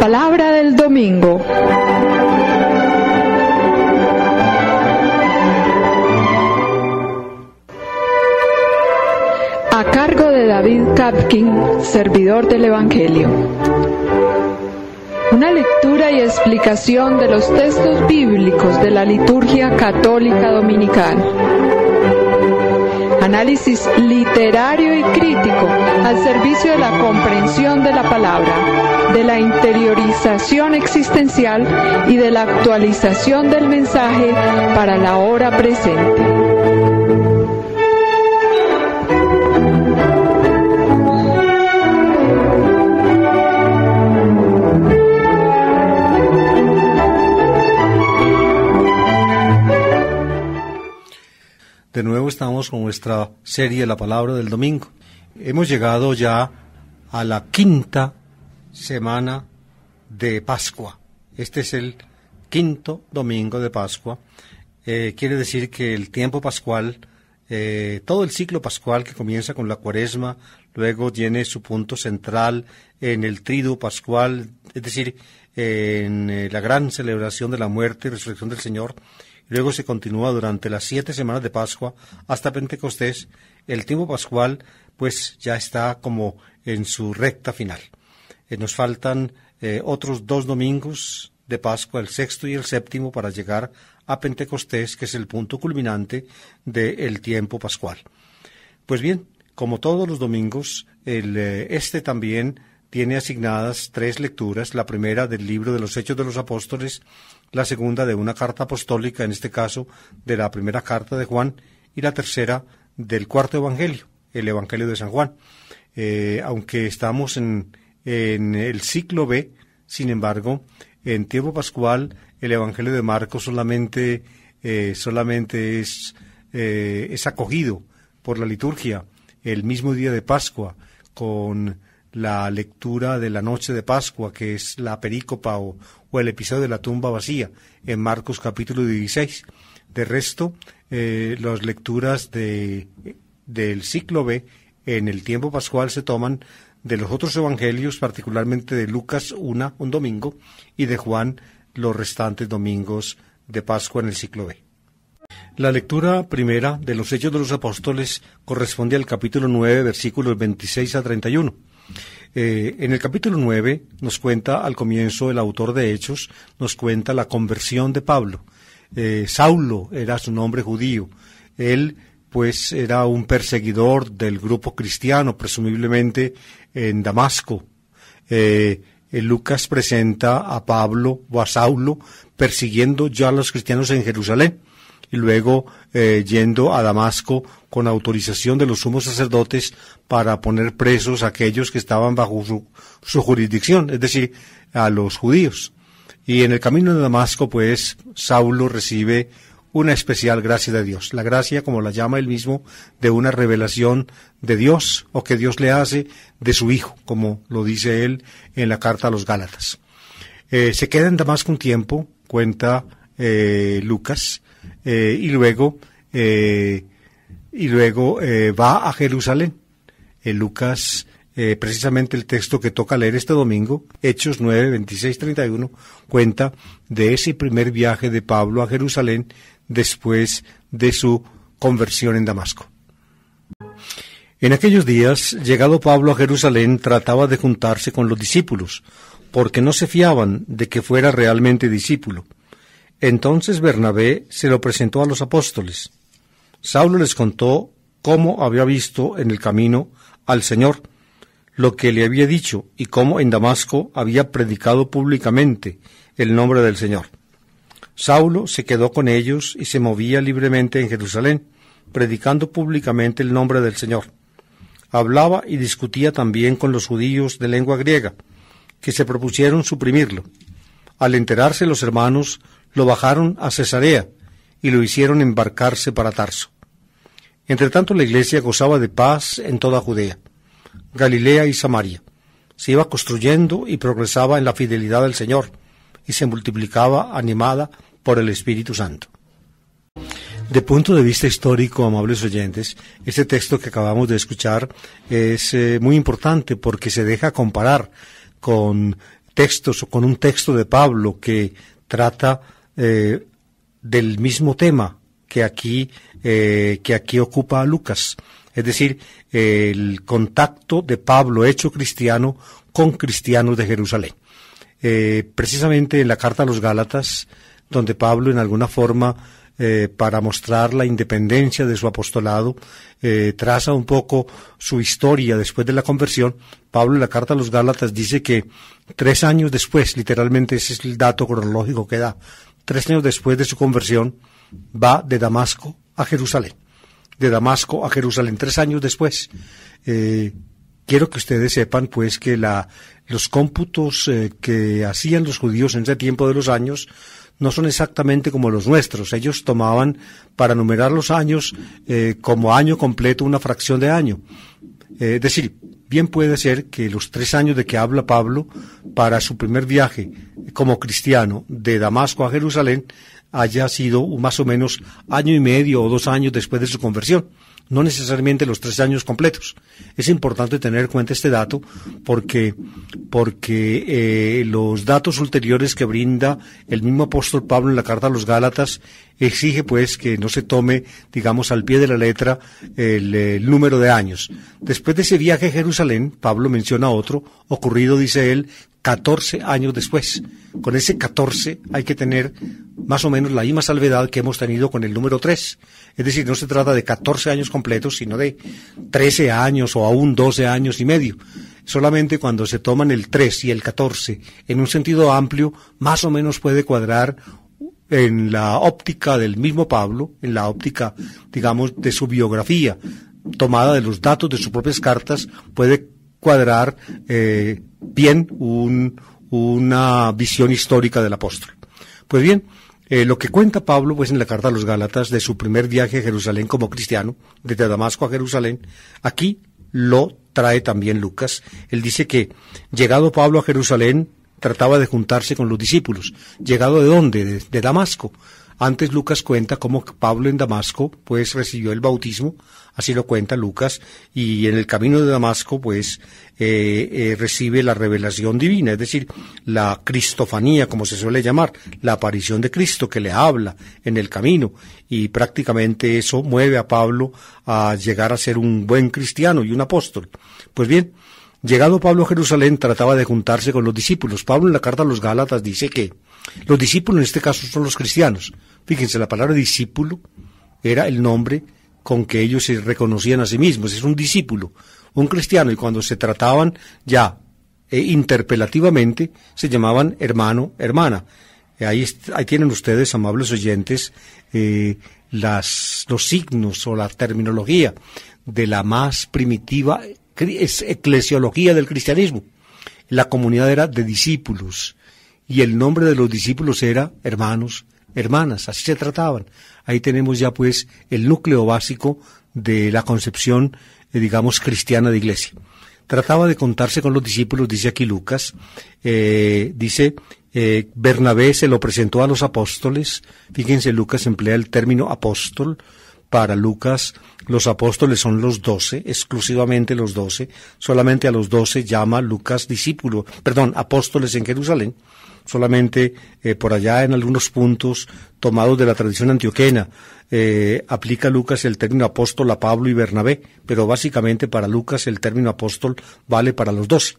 palabra del domingo. A cargo de David Kapkin, servidor del Evangelio. Una lectura y explicación de los textos bíblicos de la liturgia católica dominical análisis literario y crítico al servicio de la comprensión de la palabra, de la interiorización existencial y de la actualización del mensaje para la hora presente. De nuevo estamos con nuestra serie La Palabra del Domingo. Hemos llegado ya a la quinta semana de Pascua. Este es el quinto domingo de Pascua. Eh, quiere decir que el tiempo pascual, eh, todo el ciclo pascual que comienza con la cuaresma, luego tiene su punto central en el triduo pascual, es decir, en eh, la gran celebración de la muerte y resurrección del Señor. Luego se continúa durante las siete semanas de Pascua hasta Pentecostés. El tiempo pascual pues ya está como en su recta final. Eh, nos faltan eh, otros dos domingos de Pascua, el sexto y el séptimo, para llegar a Pentecostés, que es el punto culminante del tiempo pascual. Pues bien, como todos los domingos, el, este también tiene asignadas tres lecturas, la primera del libro de los Hechos de los Apóstoles, la segunda de una carta apostólica, en este caso de la primera carta de Juan, y la tercera del cuarto Evangelio, el Evangelio de San Juan. Eh, aunque estamos en, el ciclo B, sin embargo, en tiempo pascual el Evangelio de Marcos solamente, eh, solamente eh, es acogido por la liturgia el mismo día de Pascua con la lectura de la noche de Pascua, que es la perícopa o, el episodio de la tumba vacía en Marcos capítulo 16. De resto, eh, las lecturas de, del ciclo B en el tiempo pascual se toman de los otros evangelios, particularmente de Lucas una, un domingo, y de Juan los restantes domingos de Pascua en el ciclo B. La lectura primera de los Hechos de los Apóstoles corresponde al capítulo 9, versículos 26 a 31. Eh, en el capítulo 9 nos cuenta, al comienzo, el autor de Hechos nos cuenta la conversión de Pablo. Eh, Saulo era su nombre judío. Él, pues, era un perseguidor del grupo cristiano, presumiblemente en Damasco. Eh, Lucas presenta a Pablo o a Saulo persiguiendo ya a los cristianos en Jerusalén y luego eh, yendo a Damasco con autorización de los sumos sacerdotes para poner presos a aquellos que estaban bajo su, jurisdicción, es decir, a los judíos. Y en el camino de Damasco, pues, Saulo recibe una especial gracia de Dios. La gracia, como la llama él mismo, de una revelación de Dios o que Dios le hace de su Hijo, como lo dice él en la carta a los Gálatas. Eh, se queda en Damasco un tiempo, cuenta eh, Lucas, eh, y luego, eh, y luego eh, va a Jerusalén. Lucas, precisamente el texto que toca leer este domingo, Hechos 9, 26, 31, cuenta de ese primer viaje de Pablo a Jerusalén después de su conversión en Damasco. En aquellos días, llegado Pablo a Jerusalén, trataba de juntarse con los discípulos, porque no se fiaban de que fuera realmente discípulo. Entonces Bernabé se lo presentó a los apóstoles. Saulo les contó cómo había visto en el camino al Señor, lo que le había dicho y cómo en Damasco había predicado públicamente el nombre del Señor. Saulo se quedó con ellos y se movía libremente en Jerusalén, predicando públicamente el nombre del Señor. Hablaba y discutía también con los judíos de lengua griega, que se propusieron suprimirlo. Al enterarse los hermanos, lo bajaron a Cesarea y lo hicieron embarcarse para Tarso. Entretanto la iglesia gozaba de paz en toda Judea, Galilea y Samaria. Se iba construyendo y progresaba en la fidelidad del Señor y se multiplicaba animada por el Espíritu Santo. De punto de vista histórico, amables oyentes, este texto que acabamos de escuchar es eh, muy importante porque se deja comparar con textos o con un texto de Pablo que trata eh, del mismo tema que aquí, eh, que aquí ocupa Lucas. Es decir, el contacto de Pablo hecho cristiano con cristianos de Jerusalén. Eh, precisamente en la carta a los Gálatas, donde Pablo en alguna forma, para mostrar la independencia de su apostolado, traza un poco su historia después de la conversión, Pablo en la carta a los Gálatas dice que tres años después, literalmente ese es el dato cronológico que da, tres años después de su conversión, va de Damasco a Jerusalén. De Damasco a Jerusalén, tres años después. Eh, quiero que ustedes sepan, pues, que la, los cómputos eh, que hacían los judíos en ese tiempo de los años no son exactamente como los nuestros. Ellos tomaban para numerar los años eh, como año completo una fracción de año. Eh, es decir, bien puede ser que los tres años de que habla Pablo para su primer viaje como cristiano de Damasco a Jerusalén haya sido más o menos año y medio o dos años después de su conversión no necesariamente los tres años completos. Es importante tener en cuenta este dato porque, porque eh, los datos ulteriores que brinda el mismo apóstol Pablo en la carta a los Gálatas exige pues que no se tome, digamos, al pie de la letra el, el número de años. Después de ese viaje a Jerusalén, Pablo menciona otro, ocurrido, dice él, 14 años después. Con ese 14 hay que tener más o menos la misma salvedad que hemos tenido con el número 3. Es decir, no se trata de 14 años completos, sino de 13 años o aún 12 años y medio. Solamente cuando se toman el 3 y el 14 en un sentido amplio, más o menos puede cuadrar en la óptica del mismo Pablo, en la óptica, digamos, de su biografía, tomada de los datos de sus propias cartas, puede cuadrar eh, bien una visión histórica del apóstol. Pues bien, eh, lo que cuenta Pablo, pues en la carta a los Gálatas, de su primer viaje a Jerusalén como cristiano, desde Damasco a Jerusalén, aquí lo trae también Lucas. Él dice que, llegado Pablo a Jerusalén, trataba de juntarse con los discípulos. ¿Llegado de dónde? de Damasco. Antes Lucas cuenta cómo Pablo en Damasco pues recibió el bautismo, así lo cuenta Lucas, y en el camino de Damasco pues eh, eh, recibe la revelación divina, es decir, la cristofanía, como se suele llamar, la aparición de Cristo que le habla en el camino, y prácticamente eso mueve a Pablo a llegar a ser un buen cristiano y un apóstol. Pues bien, Llegado Pablo a Jerusalén, trataba de juntarse con los discípulos. Pablo en la carta a los Gálatas dice que los discípulos en este caso son los cristianos, Fíjense, la palabra discípulo era el nombre con que ellos se reconocían a sí mismos. Es un discípulo, un cristiano, y cuando se trataban ya eh, interpelativamente, se llamaban hermano, hermana. Eh, ahí, ahí, tienen ustedes, amables oyentes, eh, los signos o la terminología de la más primitiva eclesiología del cristianismo. La comunidad era de discípulos y el nombre de los discípulos era hermanos, hermanas, así se trataban. Ahí tenemos ya pues el núcleo básico de la concepción, eh, digamos, cristiana de iglesia. Trataba de contarse con los discípulos, dice aquí Lucas, eh, dice, eh, Bernabé se lo presentó a los apóstoles, fíjense, Lucas emplea el término apóstol, para Lucas los apóstoles son los doce, exclusivamente los doce, solamente a los doce llama Lucas discípulo, perdón, apóstoles en Jerusalén solamente eh, por allá en algunos puntos tomados de la tradición antioquena. Eh, aplica Lucas el término apóstol a Pablo y Bernabé, pero básicamente para Lucas el término apóstol vale para los doce.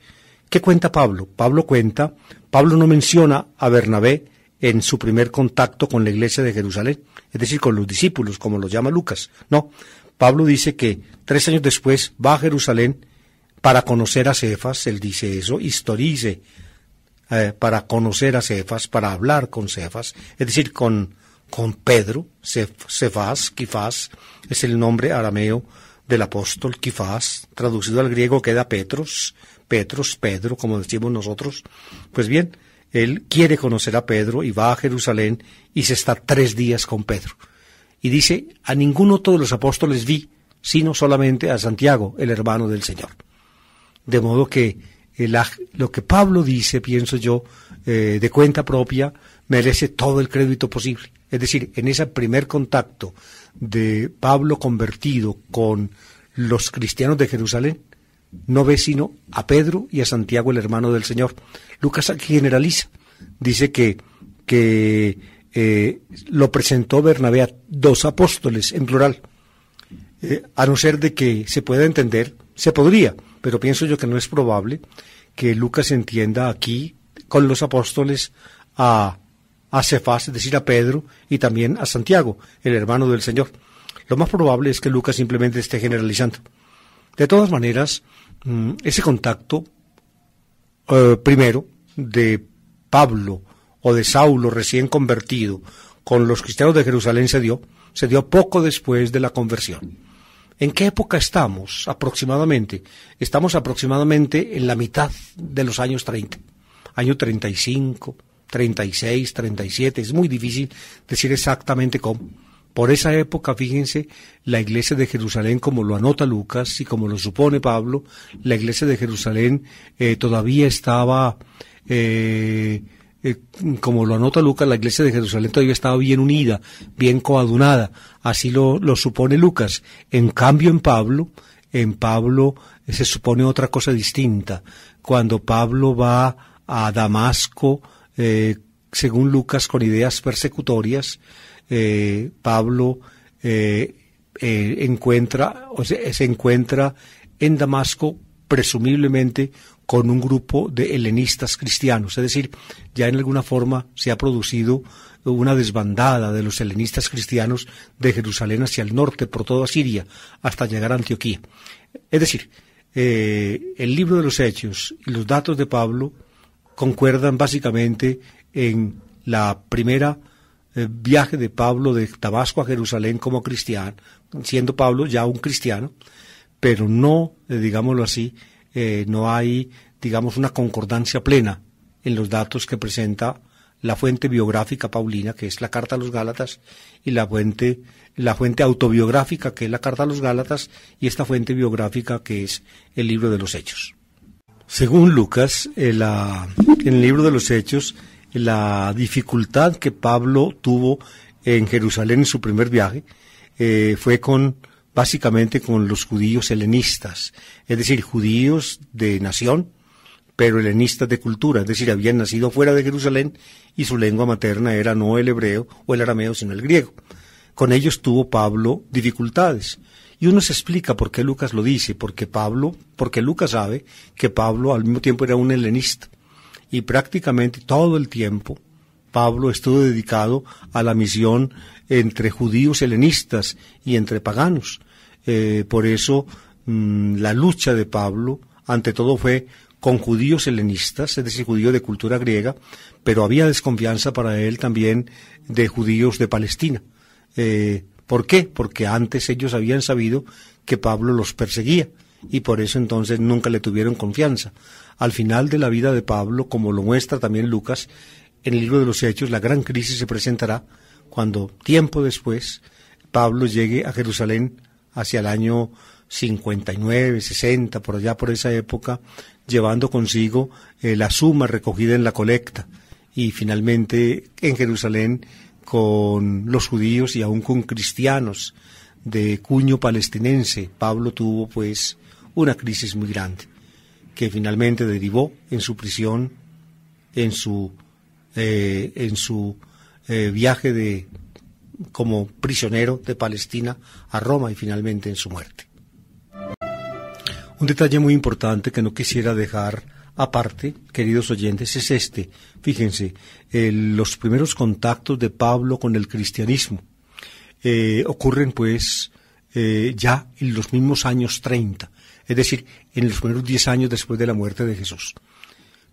¿Qué cuenta Pablo? Pablo cuenta, Pablo no menciona a Bernabé en su primer contacto con la iglesia de Jerusalén, es decir, con los discípulos, como los llama Lucas. No, Pablo dice que tres años después va a Jerusalén para conocer a Cefas, él dice eso, historice eh, para conocer a Cefas, para hablar con Cefas, es decir, con, con Pedro, Cefas, Kifas, es el nombre arameo del apóstol Kifas, traducido al griego queda Petros, Petros, Pedro, como decimos nosotros. Pues bien, él quiere conocer a Pedro y va a Jerusalén y se está tres días con Pedro. Y dice, a ninguno de los apóstoles vi, sino solamente a Santiago, el hermano del Señor. De modo que lo que Pablo dice, pienso yo, eh, de cuenta propia, merece todo el crédito posible. Es decir, en ese primer contacto de Pablo convertido con los cristianos de Jerusalén, no ve sino a Pedro y a Santiago, el hermano del Señor. Lucas generaliza, dice que, que eh, lo presentó Bernabé a dos apóstoles en plural, eh, a no ser de que se pueda entender, se podría pero pienso yo que no es probable que Lucas entienda aquí con los apóstoles a, a es decir, a Pedro, y también a Santiago, el hermano del Señor. Lo más probable es que Lucas simplemente esté generalizando. De todas maneras, mm, ese contacto eh, primero de Pablo o de Saulo recién convertido con los cristianos de Jerusalén se dio, se dio poco después de la conversión. ¿En qué época estamos aproximadamente? Estamos aproximadamente en la mitad de los años 30, año 35, 36, 37, es muy difícil decir exactamente cómo. Por esa época, fíjense, la iglesia de Jerusalén, como lo anota Lucas y como lo supone Pablo, la iglesia de Jerusalén eh, todavía estaba eh, eh, como lo anota Lucas, la iglesia de Jerusalén todavía estaba bien unida, bien coadunada, así lo, supone Lucas. En cambio, en Pablo, en Pablo eh, se supone otra cosa distinta. Cuando Pablo va a Damasco, eh, según Lucas, con ideas persecutorias, Pablo encuentra, o se encuentra en Damasco presumiblemente con un grupo de helenistas cristianos. Es decir, ya en alguna forma se ha producido una desbandada de los helenistas cristianos de Jerusalén hacia el norte, por toda Siria, hasta llegar a Antioquía. Es decir, eh, el libro de los Hechos y los datos de Pablo concuerdan básicamente en la primera eh, viaje de Pablo de Tabasco a Jerusalén como cristiano, siendo Pablo ya un cristiano, pero no, eh, digámoslo así, eh, no hay, digamos, una concordancia plena en los datos que presenta la fuente biográfica paulina, que es la Carta a los Gálatas, y la fuente, la fuente autobiográfica, que es la Carta a los Gálatas, y esta fuente biográfica, que es el libro de los Hechos. Según Lucas, eh, en, el libro de los Hechos, la dificultad que Pablo tuvo en Jerusalén en su primer viaje eh, fue con básicamente con los judíos helenistas, es decir, judíos de nación, pero helenistas de cultura, es decir, habían nacido fuera de Jerusalén y su lengua materna era no el hebreo o el arameo, sino el griego. Con ellos tuvo Pablo dificultades. Y uno se explica por qué Lucas lo dice, porque Pablo, porque Lucas sabe que Pablo al mismo tiempo era un helenista y prácticamente todo el tiempo Pablo estuvo dedicado a la misión entre judíos helenistas y entre paganos. Eh, por eso mm, la lucha de Pablo, ante todo, fue con judíos helenistas, es decir, judíos de cultura griega, pero había desconfianza para él también de judíos de Palestina. Eh, ¿Por qué? Porque antes ellos habían sabido que Pablo los perseguía y por eso entonces nunca le tuvieron confianza. Al final de la vida de Pablo, como lo muestra también Lucas, en el libro de los Hechos, la gran crisis se presentará cuando tiempo después Pablo llegue a Jerusalén hacia el año 59, 60, por allá por esa época, llevando consigo eh, la suma recogida en la colecta y finalmente en Jerusalén con los judíos y aún con cristianos de cuño palestinense, Pablo tuvo pues una crisis muy grande que finalmente derivó en su prisión, en su eh, en su eh, viaje de, como prisionero de Palestina a Roma y finalmente en su muerte. Un detalle muy importante que no quisiera dejar aparte, queridos oyentes, es este. Fíjense, los primeros contactos de Pablo con el cristianismo eh, ocurren pues ya en los mismos años 30, es decir, en los primeros 10 años después de la muerte de Jesús.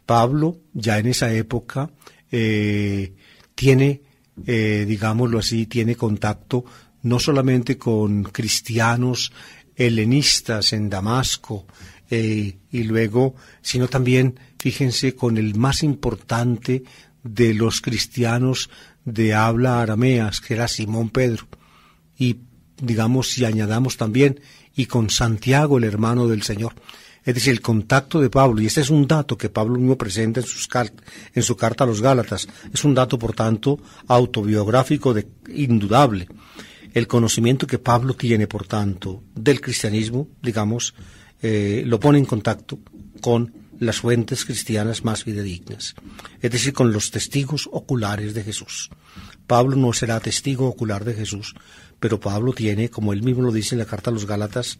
Pablo ya en esa época eh, tiene, eh, digámoslo así, tiene contacto no solamente con cristianos helenistas en Damasco, eh, y luego, sino también, fíjense, con el más importante de los cristianos de habla arameas, que era Simón Pedro. Y digamos, si añadamos también, y con Santiago, el hermano del Señor. Es decir, el contacto de Pablo, y este es un dato que Pablo mismo presenta en, en su carta a los Gálatas, es un dato, por tanto, autobiográfico de, indudable. El conocimiento que Pablo tiene, por tanto, del cristianismo, digamos, eh, lo pone en contacto con las fuentes cristianas más fidedignas, es decir, con los testigos oculares de Jesús. Pablo no será testigo ocular de Jesús, pero Pablo tiene, como él mismo lo dice en la carta a los Gálatas,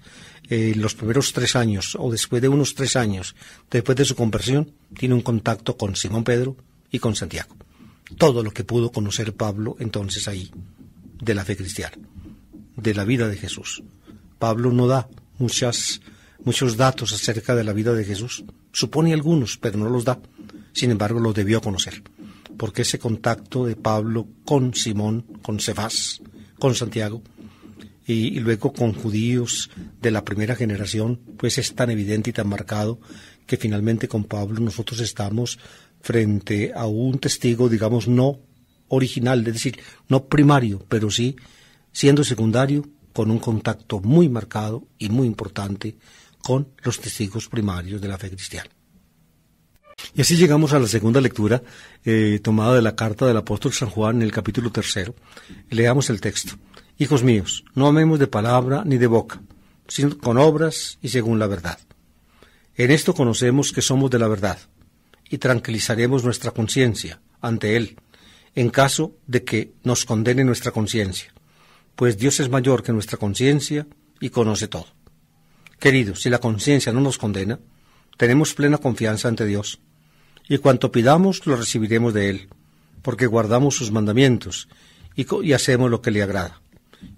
eh, los primeros tres años o después de unos tres años, después de su conversión, tiene un contacto con Simón Pedro y con Santiago. Todo lo que pudo conocer Pablo entonces ahí, de la fe cristiana, de la vida de Jesús. Pablo no da muchas, muchos datos acerca de la vida de Jesús, supone algunos, pero no los da. Sin embargo, los debió conocer, porque ese contacto de Pablo con Simón, con Cefás, con Santiago y, luego con judíos de la primera generación, pues es tan evidente y tan marcado que finalmente con Pablo nosotros estamos frente a un testigo, digamos, no original, es decir, no primario, pero sí siendo secundario, con un contacto muy marcado y muy importante con los testigos primarios de la fe cristiana. Y así llegamos a la segunda lectura eh, tomada de la carta del apóstol San Juan en el capítulo tercero. Leamos el texto. Hijos míos, no amemos de palabra ni de boca, sino con obras y según la verdad. En esto conocemos que somos de la verdad y tranquilizaremos nuestra conciencia ante Él, en caso de que nos condene nuestra conciencia, pues Dios es mayor que nuestra conciencia y conoce todo. Queridos, si la conciencia no nos condena, tenemos plena confianza ante Dios, y cuanto pidamos lo recibiremos de Él, porque guardamos sus mandamientos y, hacemos lo que le agrada.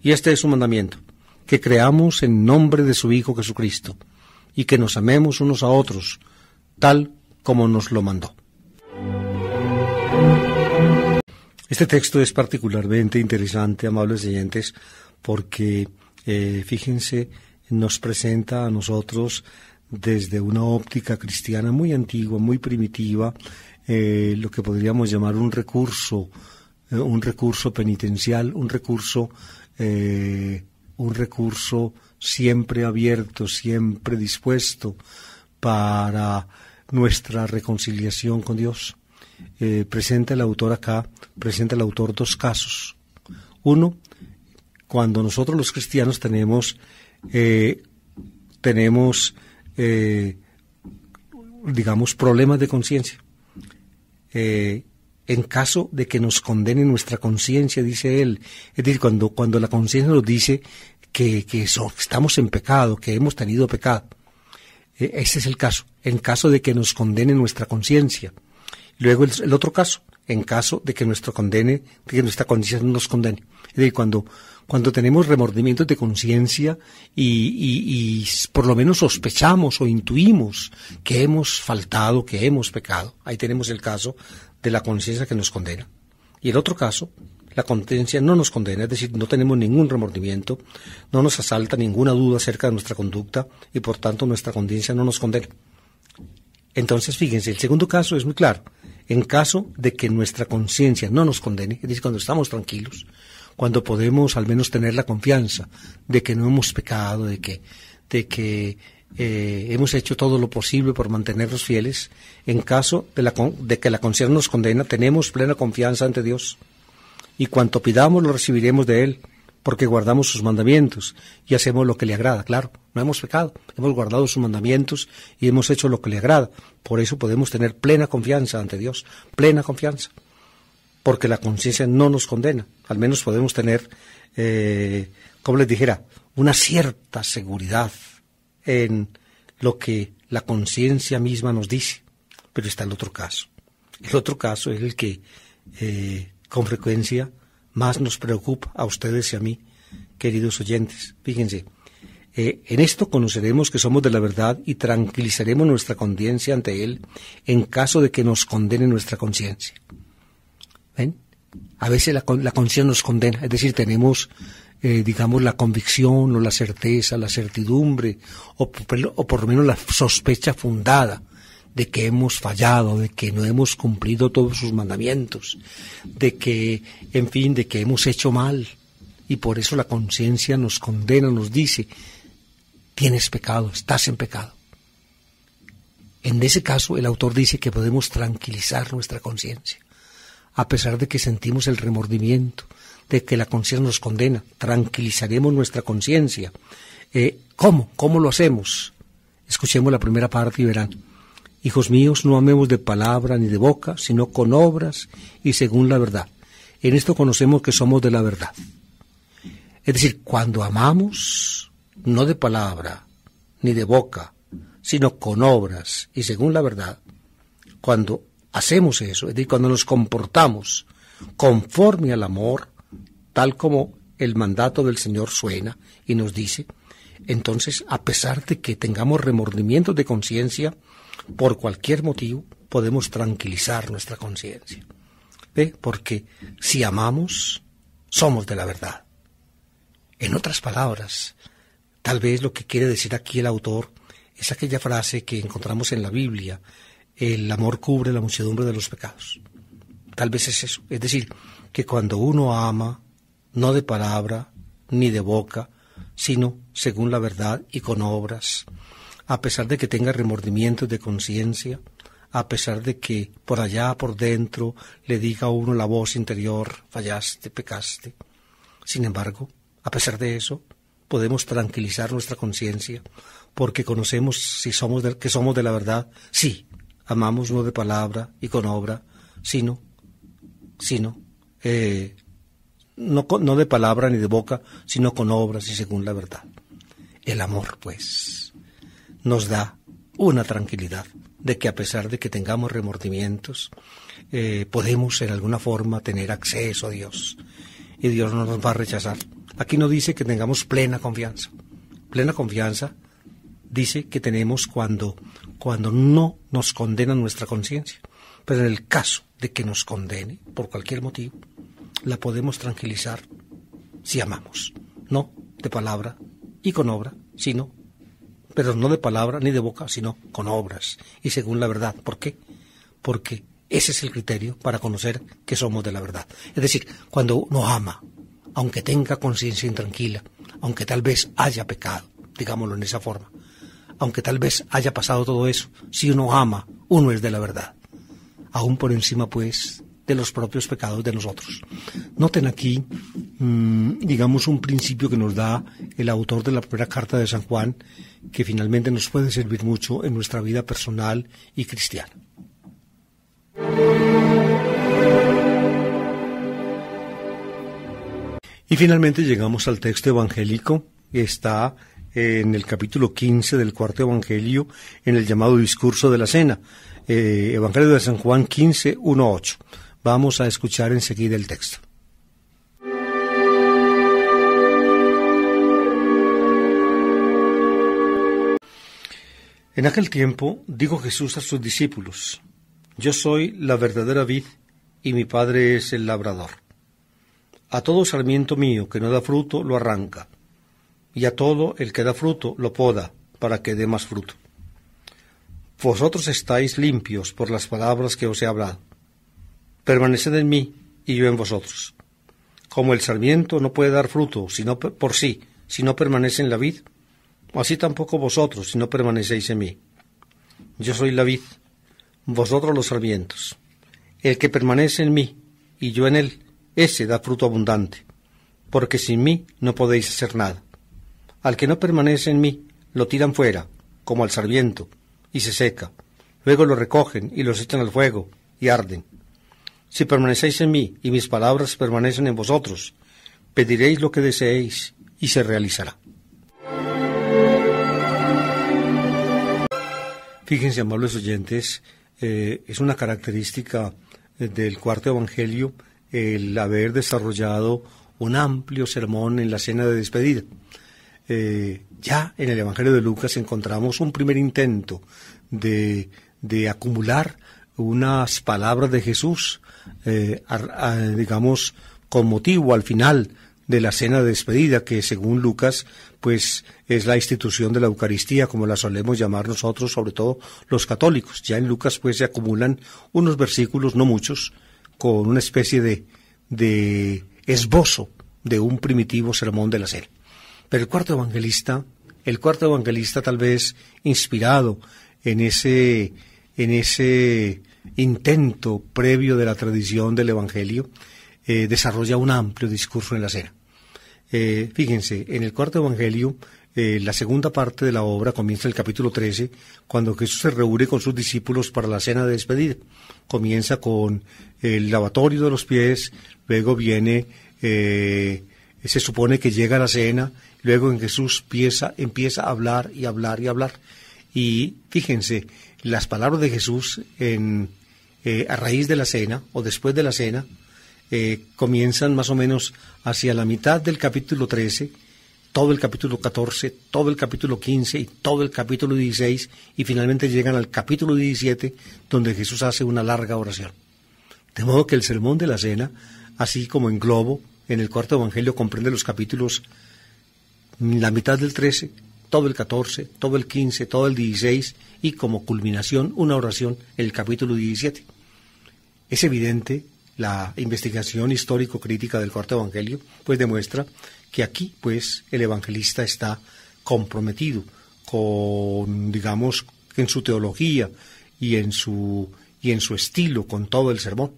Y este es su mandamiento, que creamos en nombre de su Hijo Jesucristo, y que nos amemos unos a otros, tal como nos lo mandó. Este texto es particularmente interesante, amables oyentes, porque, eh, fíjense, nos presenta a nosotros desde una óptica cristiana muy antigua, muy primitiva, eh, lo que podríamos llamar un recurso, eh, un recurso penitencial, un recurso, eh, un recurso siempre abierto, siempre dispuesto para nuestra reconciliación con Dios. presenta el autor acá, presenta el autor dos casos. Uno, cuando nosotros los cristianos tenemos, tenemos eh, digamos, problemas de conciencia. Eh, en caso de que nos condene nuestra conciencia, dice él, es decir, cuando, cuando la conciencia nos dice que, que estamos en pecado, que hemos tenido pecado. Eh, ese es el caso, en caso de que nos condene nuestra conciencia. Luego el, otro caso, en caso de que, nuestro condene, de que nuestra conciencia nos condene. Es decir, cuando cuando tenemos remordimientos de conciencia y, por lo menos sospechamos o intuimos que hemos faltado, que hemos pecado. Ahí tenemos el caso de la conciencia que nos condena. Y el otro caso, la conciencia no nos condena, es decir, no tenemos ningún remordimiento, no nos asalta ninguna duda acerca de nuestra conducta y por tanto nuestra conciencia no nos condena. Entonces, fíjense, el segundo caso es muy claro. En caso de que nuestra conciencia no nos condene, es decir, cuando estamos tranquilos, cuando podemos al menos tener la confianza de que no hemos pecado, de que, de que eh, hemos hecho todo lo posible por mantenernos fieles. En caso de, la, de que la conciencia nos condena, tenemos plena confianza ante Dios. Y cuanto pidamos lo recibiremos de Él, porque guardamos sus mandamientos y hacemos lo que le agrada. Claro, no hemos pecado, hemos guardado sus mandamientos y hemos hecho lo que le agrada. Por eso podemos tener plena confianza ante Dios, plena confianza porque la conciencia no nos condena. Al menos podemos tener, eh, como les dijera, una cierta seguridad en lo que la conciencia misma nos dice. Pero está el otro caso. El otro caso es el que eh, con frecuencia más nos preocupa a ustedes y a mí, queridos oyentes. Fíjense, eh, en esto conoceremos que somos de la verdad y tranquilizaremos nuestra conciencia ante Él en caso de que nos condene nuestra conciencia. A veces la, conciencia nos condena, es decir, tenemos, eh, digamos, la convicción o la certeza, la certidumbre, o por lo menos la sospecha fundada de que hemos fallado, de que no hemos cumplido todos sus mandamientos, de que, en fin, de que hemos hecho mal. Y por eso la conciencia nos condena, nos dice, tienes pecado, estás en pecado. En ese caso, el autor dice que podemos tranquilizar nuestra conciencia a pesar de que sentimos el remordimiento, de que la conciencia nos condena. Tranquilizaremos nuestra conciencia. Eh, ¿Cómo? ¿Cómo lo hacemos? Escuchemos la primera parte y verán. Hijos míos, no amemos de palabra ni de boca, sino con obras y según la verdad. En esto conocemos que somos de la verdad. Es decir, cuando amamos, no de palabra ni de boca, sino con obras y según la verdad, cuando hacemos eso, es decir, cuando nos comportamos conforme al amor, tal como el mandato del Señor suena y nos dice, entonces, a pesar de que tengamos remordimientos de conciencia, por cualquier motivo podemos tranquilizar nuestra conciencia. ¿Ve? Porque si amamos, somos de la verdad. En otras palabras, tal vez lo que quiere decir aquí el autor es aquella frase que encontramos en la Biblia, el amor cubre la muchedumbre de los pecados. Tal vez es eso. Es decir, que cuando uno ama, no de palabra ni de boca, sino según la verdad y con obras, a pesar de que tenga remordimientos de conciencia, a pesar de que por allá, por dentro, le diga a uno la voz interior, fallaste, pecaste. Sin embargo, a pesar de eso, podemos tranquilizar nuestra conciencia, porque conocemos si somos que somos de la verdad, sí, amamos no de palabra y con obra, sino, sino, no, eh, no de palabra ni de boca, sino con obras y según la verdad. El amor, pues, nos da una tranquilidad de que a pesar de que tengamos remordimientos, eh, podemos en alguna forma tener acceso a Dios y Dios no nos va a rechazar. Aquí no dice que tengamos plena confianza. Plena confianza dice que tenemos cuando, cuando no nos condena nuestra conciencia. Pero en el caso de que nos condene, por cualquier motivo, la podemos tranquilizar si amamos. No de palabra y con obra, sino, pero no de palabra ni de boca, sino con obras y según la verdad. ¿Por qué? Porque ese es el criterio para conocer que somos de la verdad. Es decir, cuando uno ama, aunque tenga conciencia intranquila, aunque tal vez haya pecado, digámoslo en esa forma, aunque tal vez haya pasado todo eso, si uno ama, uno es de la verdad, aún por encima pues de los propios pecados de nosotros. Noten aquí, mm, digamos, un principio que nos da el autor de la primera carta de San Juan, que finalmente nos puede servir mucho en nuestra vida personal y cristiana. Y finalmente llegamos al texto evangélico que está en el capítulo 15 del cuarto Evangelio, en el llamado discurso de la cena. Eh, evangelio de San Juan 15, 1, 8. Vamos a escuchar enseguida el texto. En aquel tiempo dijo Jesús a sus discípulos, Yo soy la verdadera vid y mi Padre es el labrador. A todo sarmiento mío que no da fruto lo arranca y a todo el que da fruto lo poda, para que dé más fruto. Vosotros estáis limpios por las palabras que os he hablado. Permaneced en mí y yo en vosotros. Como el sarmiento no puede dar fruto sino por sí, si no permanece en la vid, así tampoco vosotros si no permanecéis en mí. Yo soy la vid, vosotros los sarmientos. El que permanece en mí y yo en él, ese da fruto abundante, porque sin mí no podéis hacer nada. Al que no permanece en mí, lo tiran fuera, como al sarviento, y se seca. Luego lo recogen y lo echan al fuego, y arden. Si permanecéis en mí y mis palabras permanecen en vosotros, pediréis lo que deseéis y se realizará. Fíjense, amables oyentes, eh, es una característica eh, del cuarto evangelio el haber desarrollado un amplio sermón en la cena de despedida. Eh, ya en el Evangelio de Lucas encontramos un primer intento de, acumular unas palabras de Jesús, eh, digamos, con motivo al final de la cena de despedida, que según Lucas, pues es la institución de la Eucaristía, como la solemos llamar nosotros, sobre todo los católicos. Ya en Lucas, pues se acumulan unos versículos, no muchos, con una especie de, de esbozo de un primitivo sermón de la cena. Pero el cuarto evangelista, el cuarto evangelista tal vez inspirado en ese, en ese intento previo de la tradición del evangelio, eh, desarrolla un amplio discurso en la cena. Eh, fíjense, en el cuarto evangelio, eh, la segunda parte de la obra comienza el capítulo 13, cuando Jesús se reúne con sus discípulos para la cena de despedida. Comienza con el lavatorio de los pies, luego viene, se supone que llega la cena Luego en Jesús empieza, empieza a hablar y hablar y hablar. Y fíjense, las palabras de Jesús eh, a raíz de la cena o después de la cena eh, comienzan más o menos hacia la mitad del capítulo 13, todo el capítulo 14, todo el capítulo 15 y todo el capítulo 16 y finalmente llegan al capítulo 17 donde Jesús hace una larga oración. De modo que el sermón de la cena, así como en globo, en el cuarto evangelio comprende los capítulos la mitad del 13, todo el 14, todo el 15, todo el 16 y como culminación una oración el capítulo 17. Es evidente la investigación histórico-crítica del cuarto evangelio, pues demuestra que aquí, pues, el evangelista está comprometido con, digamos, en su teología y en su, y en su estilo, con todo el sermón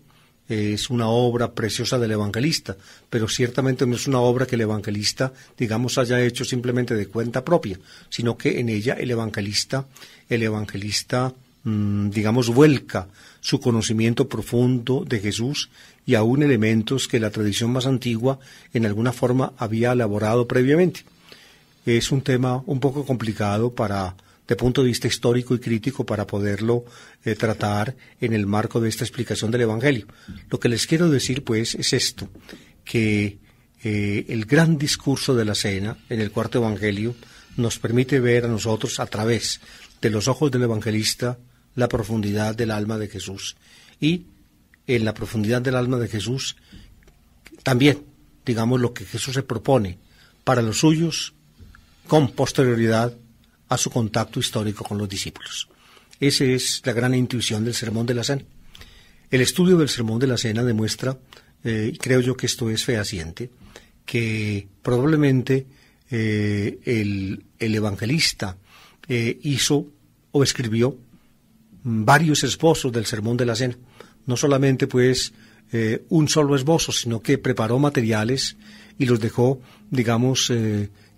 es una obra preciosa del evangelista, pero ciertamente no es una obra que el evangelista, digamos, haya hecho simplemente de cuenta propia, sino que en ella el evangelista, el evangelista, mm, digamos, vuelca su conocimiento profundo de Jesús y aún elementos que la tradición más antigua en alguna forma había elaborado previamente. Es un tema un poco complicado para de punto de vista histórico y crítico para poderlo eh, tratar en el marco de esta explicación del Evangelio. Lo que les quiero decir, pues, es esto, que eh, el gran discurso de la cena en el cuarto Evangelio nos permite ver a nosotros a través de los ojos del evangelista la profundidad del alma de Jesús y en la profundidad del alma de Jesús también, digamos, lo que Jesús se propone para los suyos con posterioridad a su contacto histórico con los discípulos. Esa es la gran intuición del Sermón de la Cena. El estudio del Sermón de la Cena demuestra, eh, creo yo que esto es fehaciente, que probablemente eh, el, evangelista eh, hizo o escribió mm, varios esbozos del Sermón de la Cena. No solamente pues un solo esbozo, sino que preparó materiales y los dejó, digamos,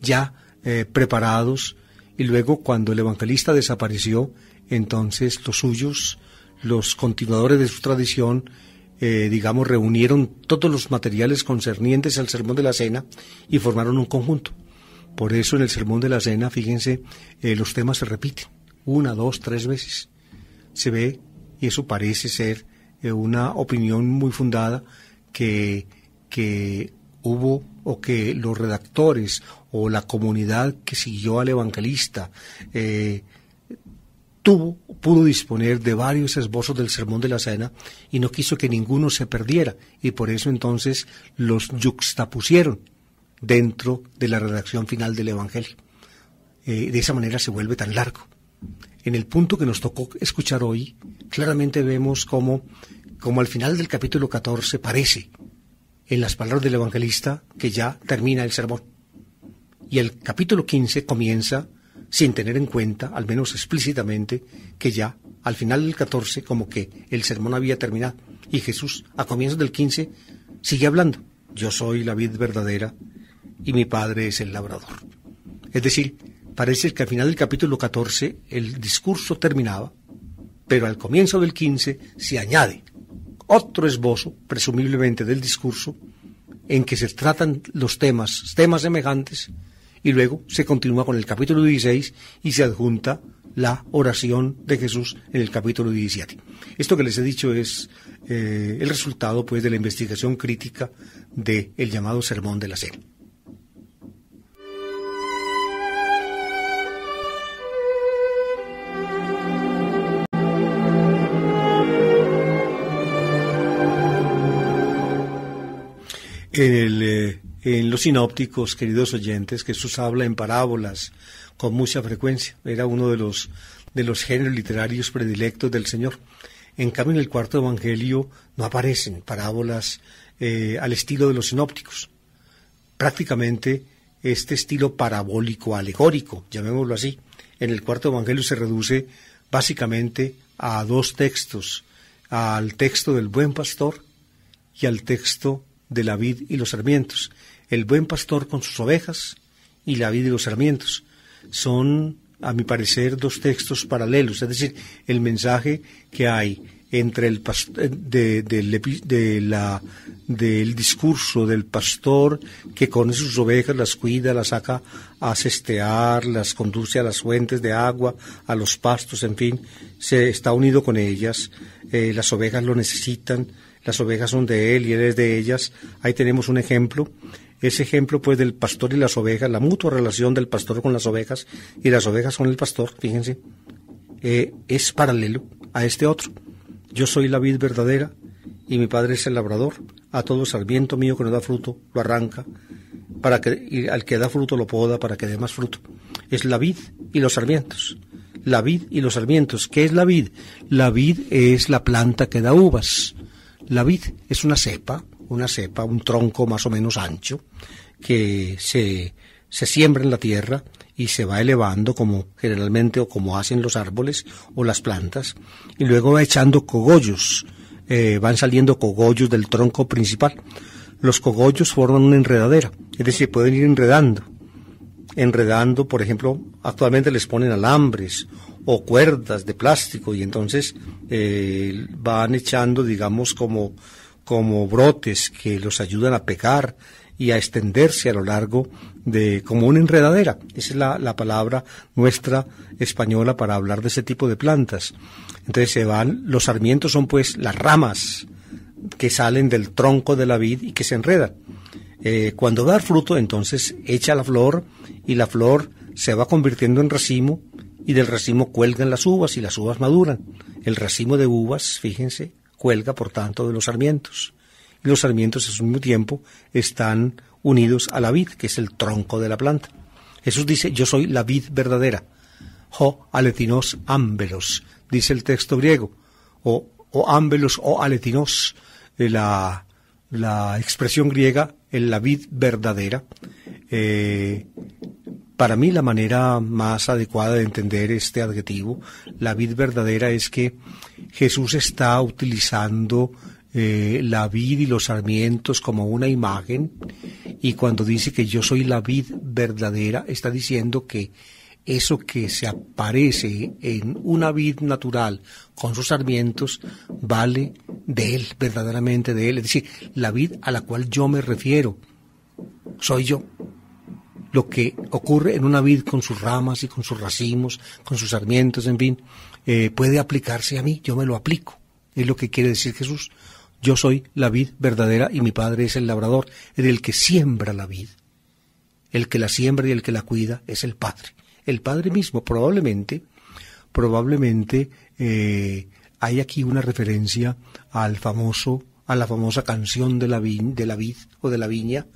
ya preparados y luego cuando el evangelista desapareció, entonces los suyos, los continuadores de su tradición, eh, digamos, reunieron todos los materiales concernientes al Sermón de la Cena y formaron un conjunto. Por eso en el Sermón de la Cena, fíjense, eh, los temas se repiten una, dos, tres veces. Se ve, y eso parece ser eh, una opinión muy fundada, que, que hubo o que los redactores o la comunidad que siguió al evangelista eh, tuvo, pudo disponer de varios esbozos del sermón de la cena y no quiso que ninguno se perdiera y por eso entonces los yuxtapusieron dentro de la redacción final del evangelio. Eh, de esa manera se vuelve tan largo. En el punto que nos tocó escuchar hoy, claramente vemos cómo, como al final del capítulo 14 parece, en las palabras del evangelista, que ya termina el sermón. Y el capítulo 15 comienza sin tener en cuenta, al menos explícitamente, que ya al final del 14 como que el sermón había terminado. Y Jesús, a comienzos del 15, sigue hablando. Yo soy la vid verdadera y mi padre es el labrador. Es decir, parece que al final del capítulo 14 el discurso terminaba, pero al comienzo del 15 se añade otro esbozo, presumiblemente del discurso, en que se tratan los temas, temas semejantes, y luego se continúa con el capítulo 16 y se adjunta la oración de Jesús en el capítulo 17. Esto que les he dicho es eh, el resultado pues de la investigación crítica del llamado Sermón de la Serie. En el eh, en los sinópticos, queridos oyentes, Jesús habla en parábolas con mucha frecuencia. Era uno de los, de los géneros literarios predilectos del Señor. En cambio, en el cuarto evangelio no aparecen parábolas eh, al estilo de los sinópticos. Prácticamente este estilo parabólico, alegórico, llamémoslo así, en el cuarto evangelio se reduce básicamente a dos textos, al texto del buen pastor y al texto de la vid y los sarmientos. El buen pastor con sus ovejas y la vida y los sarmientos. Son, a mi parecer, dos textos paralelos, es decir, el mensaje que hay entre el eh, de, de del discurso del pastor que con sus ovejas las cuida, las saca a cestear, las conduce a las fuentes de agua, a los pastos, en fin, se está unido con ellas, eh, las ovejas lo necesitan, las ovejas son de él y él es de ellas. Ahí tenemos un ejemplo ese ejemplo pues del pastor y las ovejas, la mutua relación del pastor con las ovejas y las ovejas con el pastor, fíjense, eh, es paralelo a este otro. Yo soy la vid verdadera y mi padre es el labrador. A todo sarmiento mío que no da fruto lo arranca, para que al que da fruto lo poda para que dé más fruto. Es la vid y los sarmientos. La vid y los sarmientos. ¿Qué es la vid? La vid es la planta que da uvas. La vid es una cepa una cepa, un tronco más o menos ancho, que se, siembra en la tierra y se va elevando como generalmente o como hacen los árboles o las plantas y luego va echando cogollos eh, van saliendo cogollos del tronco principal los cogollos forman una enredadera es decir pueden ir enredando enredando por ejemplo actualmente les ponen alambres o cuerdas de plástico y entonces eh, van echando digamos como como brotes que los ayudan a pegar y a extenderse a lo largo de como una enredadera. Esa es la, palabra nuestra española para hablar de ese tipo de plantas. Entonces se van, los sarmientos son pues las ramas que salen del tronco de la vid y que se enredan. Eh, cuando da fruto, entonces echa la flor y la flor se va convirtiendo en racimo y del racimo cuelgan las uvas y las uvas maduran. El racimo de uvas, fíjense, Huelga, por tanto, de los sarmientos. Y los sarmientos, al mismo tiempo, están unidos a la vid, que es el tronco de la planta. Jesús dice, yo soy la vid verdadera. O oh, aletinos ámbelos, dice el texto griego. O, o ámbelos o aletinos, eh, la, la expresión griega, en la vid verdadera. Eh, para mí la manera más adecuada de entender este adjetivo, la vid verdadera, es que Jesús está utilizando eh, la vid y los sarmientos como una imagen y cuando dice que yo soy la vid verdadera, está diciendo que eso que se aparece en una vid natural con sus sarmientos vale de él, verdaderamente de él. Es decir, la vid a la cual yo me refiero, soy yo lo que ocurre en una vid con sus ramas y con sus racimos, con sus sarmientos, en fin, eh, puede aplicarse a mí, yo me lo aplico. Es lo que quiere decir Jesús. Yo soy la vid verdadera y mi Padre es el labrador, el que siembra la vid. El que la siembra y el que la cuida es el Padre. El Padre mismo, probablemente, probablemente eh, hay aquí una referencia al famoso, a la famosa canción de la, de la vid o de la viña,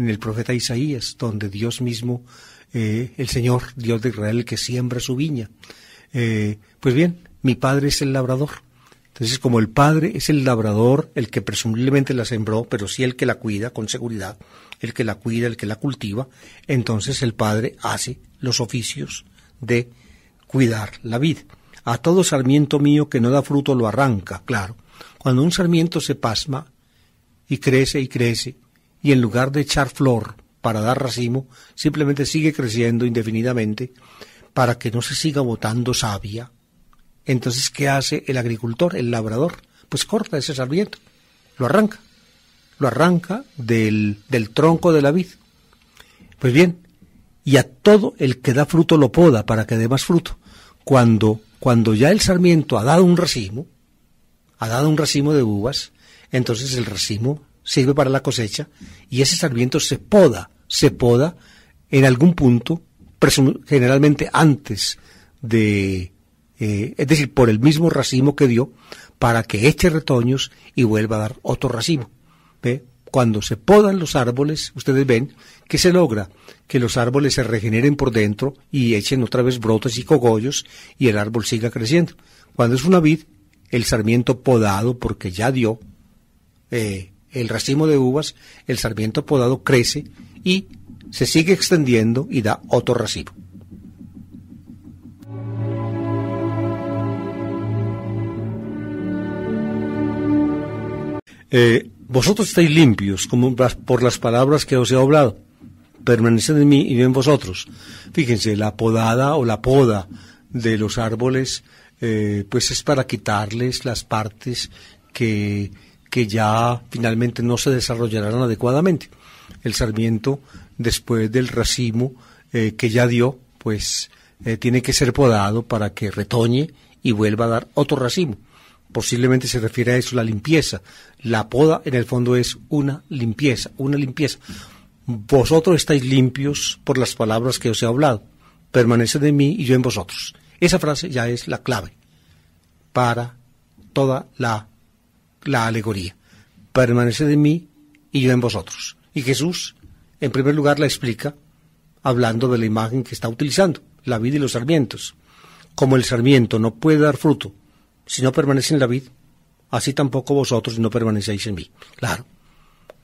en el profeta Isaías, donde Dios mismo, eh, el Señor, Dios de Israel, que siembra su viña. Eh, pues bien, mi padre es el labrador. Entonces, como el padre es el labrador, el que presumiblemente la sembró, pero sí el que la cuida con seguridad, el que la cuida, el que la cultiva, entonces el padre hace los oficios de cuidar la vid. A todo sarmiento mío que no da fruto lo arranca, claro. Cuando un sarmiento se pasma y crece y crece, y en lugar de echar flor para dar racimo, simplemente sigue creciendo indefinidamente para que no se siga botando savia. Entonces, ¿qué hace el agricultor, el labrador? Pues corta ese sarmiento, lo arranca, lo arranca del, del tronco de la vid. Pues bien, y a todo el que da fruto lo poda para que dé más fruto. Cuando, cuando ya el sarmiento ha dado un racimo, ha dado un racimo de uvas, entonces el racimo sirve para la cosecha y ese sarmiento se poda, se poda en algún punto, generalmente antes de, eh, es decir, por el mismo racimo que dio, para que eche retoños y vuelva a dar otro racimo. Cuando se podan los árboles, ustedes ven que se logra que los árboles se regeneren por dentro y echen otra vez brotes y cogollos y el árbol siga creciendo. Cuando es una vid, el sarmiento podado, porque ya dio, eh, el racimo de uvas, el sarmiento podado crece y se sigue extendiendo y da otro racimo. Eh, vosotros estáis limpios como por las palabras que os he hablado. Permanecen en mí y en vosotros. Fíjense, la podada o la poda de los árboles, eh, pues es para quitarles las partes que que ya finalmente no se desarrollarán adecuadamente. El sarmiento, después del racimo eh, que ya dio, pues eh, tiene que ser podado para que retoñe y vuelva a dar otro racimo. Posiblemente se refiere a eso la limpieza. La poda en el fondo es una limpieza, una limpieza. Vosotros estáis limpios por las palabras que os he hablado. permanece en mí y yo en vosotros. Esa frase ya es la clave para toda la la alegoría. Permaneced en mí y yo en vosotros. Y Jesús, en primer lugar, la explica hablando de la imagen que está utilizando, la vid y los sarmientos. Como el sarmiento no puede dar fruto si no permanece en la vid, así tampoco vosotros no permanecéis en mí. Claro,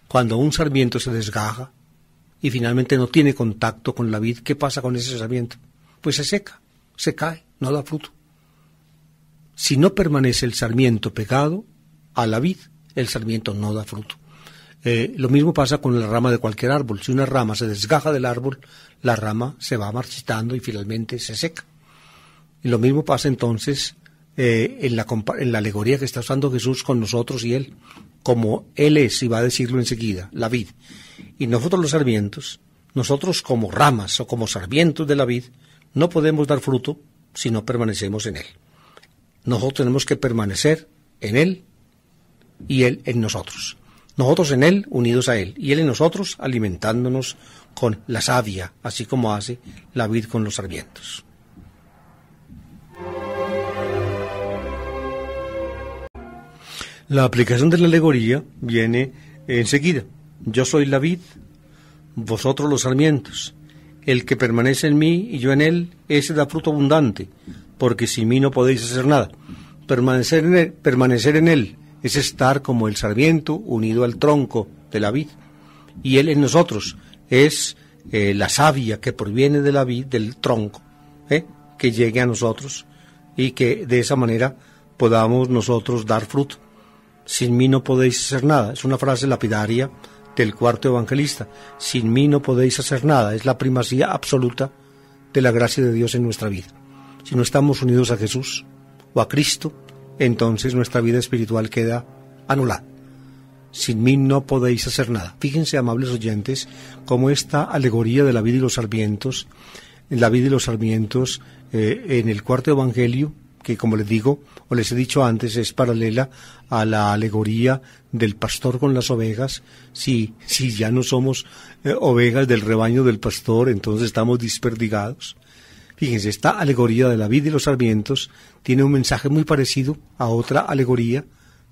cuando un sarmiento se desgaja y finalmente no tiene contacto con la vid, ¿qué pasa con ese sarmiento? Pues se seca, se cae, no da fruto. Si no permanece el sarmiento pegado, a la vid, el sarmiento no da fruto. Eh, lo mismo pasa con la rama de cualquier árbol. Si una rama se desgaja del árbol, la rama se va marchitando y finalmente se seca. Y lo mismo pasa entonces eh, en, la, en la alegoría que está usando Jesús con nosotros y Él, como Él es, y va a decirlo enseguida, la vid. Y nosotros los sarmientos, nosotros como ramas o como sarmientos de la vid, no podemos dar fruto si no permanecemos en Él. Nosotros tenemos que permanecer en Él y Él en nosotros. Nosotros en Él, unidos a Él, y Él en nosotros, alimentándonos con la savia, así como hace la vid con los sarmientos. La aplicación de la alegoría viene enseguida. Yo soy la vid, vosotros los sarmientos. El que permanece en mí y yo en él, ese da fruto abundante, porque sin mí no podéis hacer nada. Permanecer en él, permanecer en él es estar como el sarmiento unido al tronco de la vid. Y Él en nosotros es eh, la savia que proviene de la vid, del tronco, ¿eh? que llegue a nosotros y que de esa manera podamos nosotros dar fruto. Sin mí no podéis hacer nada. Es una frase lapidaria del cuarto evangelista. Sin mí no podéis hacer nada. Es la primacía absoluta de la gracia de Dios en nuestra vida. Si no estamos unidos a Jesús o a Cristo, entonces nuestra vida espiritual queda anulada. Sin mí no podéis hacer nada. Fíjense, amables oyentes, cómo esta alegoría de la vida y los sarmientos, la vida y los sarmientos eh, en el cuarto evangelio, que como les digo, o les he dicho antes, es paralela a la alegoría del pastor con las ovejas. Si, si ya no somos eh, ovejas del rebaño del pastor, entonces estamos desperdigados. Fíjense, esta alegoría de la vida y los sarmientos tiene un mensaje muy parecido a otra alegoría,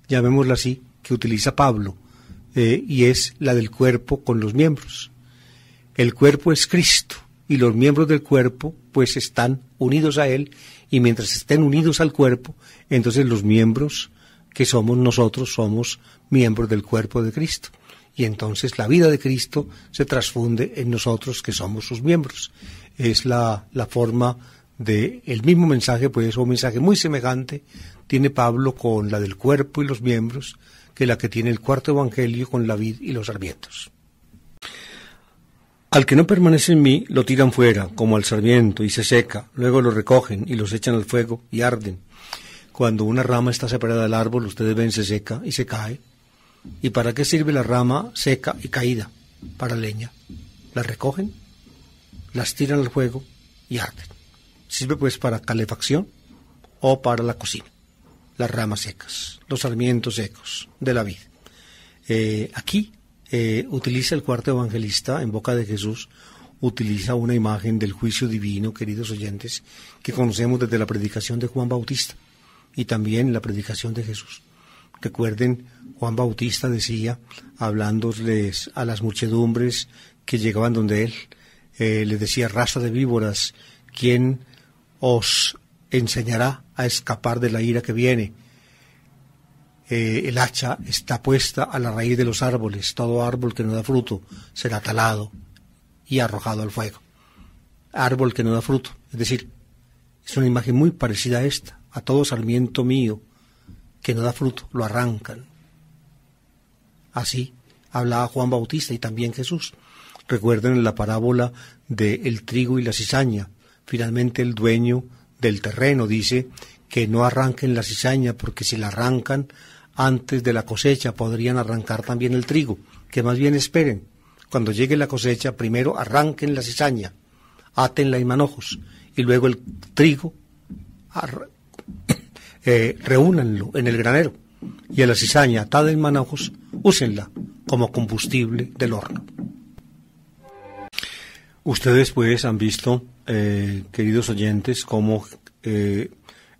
llamémosla así, que utiliza Pablo, eh, y es la del cuerpo con los miembros. El cuerpo es Cristo y los miembros del cuerpo pues están unidos a Él y mientras estén unidos al cuerpo, entonces los miembros que somos nosotros, somos miembros del cuerpo de Cristo. Y entonces la vida de Cristo se transfunde en nosotros que somos sus miembros. Es la, forma de el mismo mensaje, pues, es un mensaje muy semejante, tiene Pablo con la del cuerpo y los miembros, que la que tiene el cuarto evangelio con la vid y los sarmientos. Al que no permanece en mí, lo tiran fuera, como al sarmiento, y se seca, luego lo recogen y los echan al fuego y arden. Cuando una rama está separada del árbol, ustedes ven, se seca y se cae. ¿Y para qué sirve la rama seca y caída? Para leña. La recogen, las tiran al fuego y arden. Sirve pues para calefacción o para la cocina. Las ramas secas, los sarmientos secos de la vida. Eh, aquí eh, utiliza el cuarto evangelista en boca de Jesús, utiliza una imagen del juicio divino, queridos oyentes, que conocemos desde la predicación de Juan Bautista y también la predicación de Jesús. Recuerden, Juan Bautista decía, hablándoles a las muchedumbres que llegaban donde él, eh, le decía, raza de víboras, ¿quién os enseñará a escapar de la ira que viene? Eh, el hacha está puesta a la raíz de los árboles, todo árbol que no da fruto será talado y arrojado al fuego. Árbol que no da fruto, es decir, es una imagen muy parecida a esta, a todo sarmiento mío que no da fruto, lo arrancan. Así hablaba Juan Bautista y también Jesús. Recuerden la parábola de el trigo y la cizaña. Finalmente el dueño del terreno dice que no arranquen la cizaña porque si la arrancan antes de la cosecha podrían arrancar también el trigo, que más bien esperen. Cuando llegue la cosecha, primero arranquen la cizaña, átenla en manojos y luego el trigo, eh, reúnanlo en el granero y a la cizaña atada en manojos, úsenla como combustible del horno. Ustedes pues han visto, eh, queridos oyentes, como eh,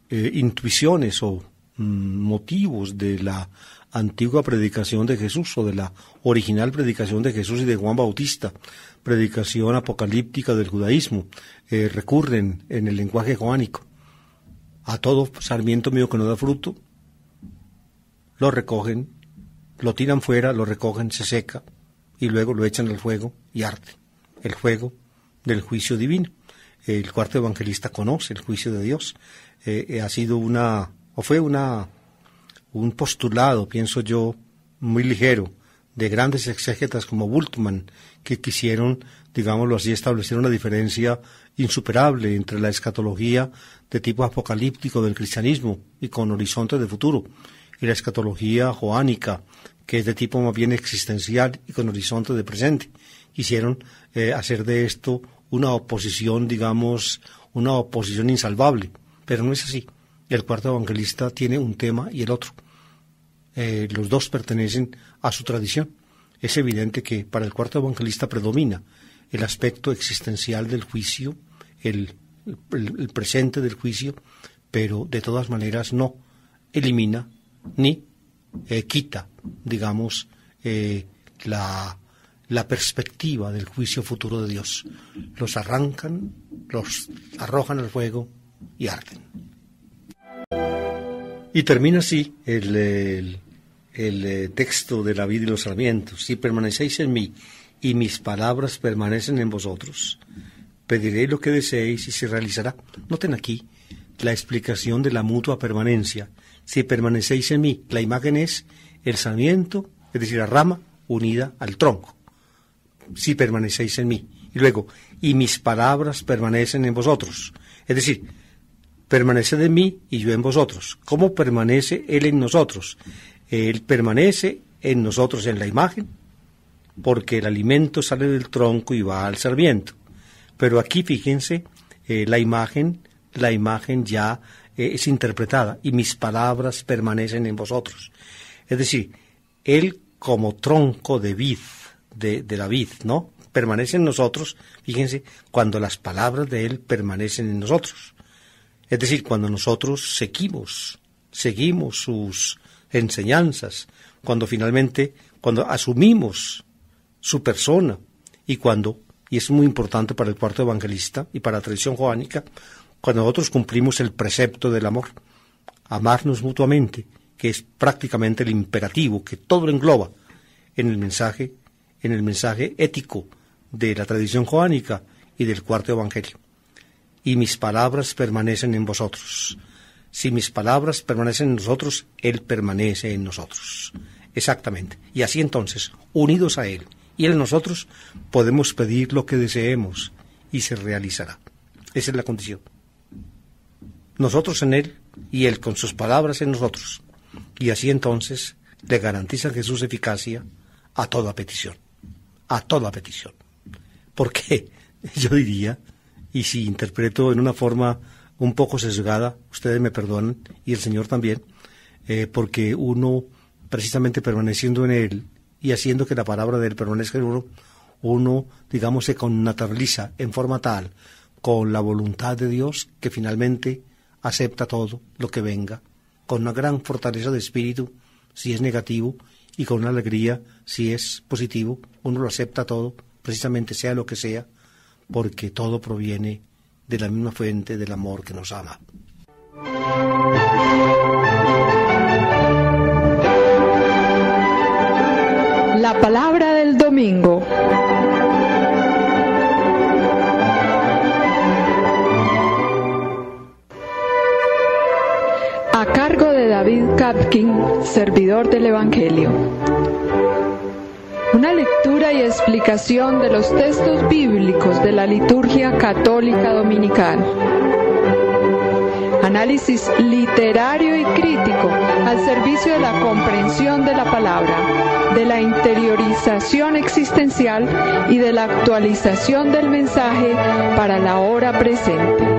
intuiciones o mm, motivos de la antigua predicación de Jesús o de la original predicación de Jesús y de Juan Bautista predicación apocalíptica del judaísmo, eh, recurren en el lenguaje joánico. A todo sarmiento mío que no da fruto, lo recogen, lo tiran fuera, lo recogen, se seca y luego lo echan al fuego y arte El fuego del juicio divino. El cuarto evangelista conoce el juicio de Dios. Eh, eh, ha sido una, o fue una, un postulado, pienso yo, muy ligero de grandes exégetas como Bultmann, que quisieron, digámoslo así, establecer una diferencia insuperable entre la escatología de tipo apocalíptico del cristianismo y con horizonte de futuro, y la escatología joánica, que es de tipo más bien existencial y con horizonte de presente. Quisieron eh, hacer de esto una oposición, digamos, una oposición insalvable, pero no es así. El cuarto evangelista tiene un tema y el otro. Eh, los dos pertenecen a su tradición. Es evidente que para el cuarto evangelista predomina el aspecto existencial del juicio, el, presente del juicio, pero de todas maneras no elimina ni eh, quita, digamos, eh, la, perspectiva del juicio futuro de Dios. Los arrancan, los arrojan al fuego y arden. Y termina así el, el eh, texto de la vida y los sarmientos. Si permanecéis en mí y mis palabras permanecen en vosotros, pediréis lo que deseéis y se realizará. Noten aquí la explicación de la mutua permanencia. Si permanecéis en mí, la imagen es el sarmiento, es decir, la rama unida al tronco. Si permanecéis en mí. Y luego, y mis palabras permanecen en vosotros. Es decir, permaneced en mí y yo en vosotros. ¿Cómo permanece Él en nosotros? Él permanece en nosotros en la imagen, porque el alimento sale del tronco y va al sarmiento. Pero aquí fíjense, eh, la imagen, la imagen ya eh, es interpretada y mis palabras permanecen en vosotros. Es decir, Él como tronco de vid, de, de la vid, ¿no? Permanece en nosotros, fíjense, cuando las palabras de Él permanecen en nosotros. Es decir, cuando nosotros seguimos, seguimos sus, enseñanzas, cuando finalmente, cuando asumimos su persona y cuando, y es muy importante para el cuarto evangelista y para la tradición joánica, cuando nosotros cumplimos el precepto del amor, amarnos mutuamente, que es prácticamente el imperativo que todo engloba en el mensaje, en el mensaje ético de la tradición joánica y del cuarto evangelio. Y mis palabras permanecen en vosotros si mis palabras permanecen en nosotros, Él permanece en nosotros. Exactamente. Y así entonces, unidos a Él y Él en nosotros, podemos pedir lo que deseemos y se realizará. Esa es la condición. Nosotros en Él y Él con sus palabras en nosotros. Y así entonces le garantiza Jesús eficacia a toda petición. A toda petición. ¿Por qué? yo diría, y si interpreto en una forma un poco sesgada, ustedes me perdonan y el Señor también, eh, porque uno, precisamente permaneciendo en Él y haciendo que la palabra de Él permanezca en uno, uno, digamos, se connaturaliza en forma tal con la voluntad de Dios que finalmente acepta todo lo que venga, con una gran fortaleza de espíritu si es negativo y con una alegría si es positivo, uno lo acepta todo, precisamente sea lo que sea, porque todo proviene de la misma fuente del amor que nos ama. La palabra del domingo. A cargo de David Katkin, servidor del Evangelio una lectura y explicación de los textos bíblicos de la liturgia católica dominical. Análisis literario y crítico al servicio de la comprensión de la palabra, de la interiorización existencial y de la actualización del mensaje para la hora presente.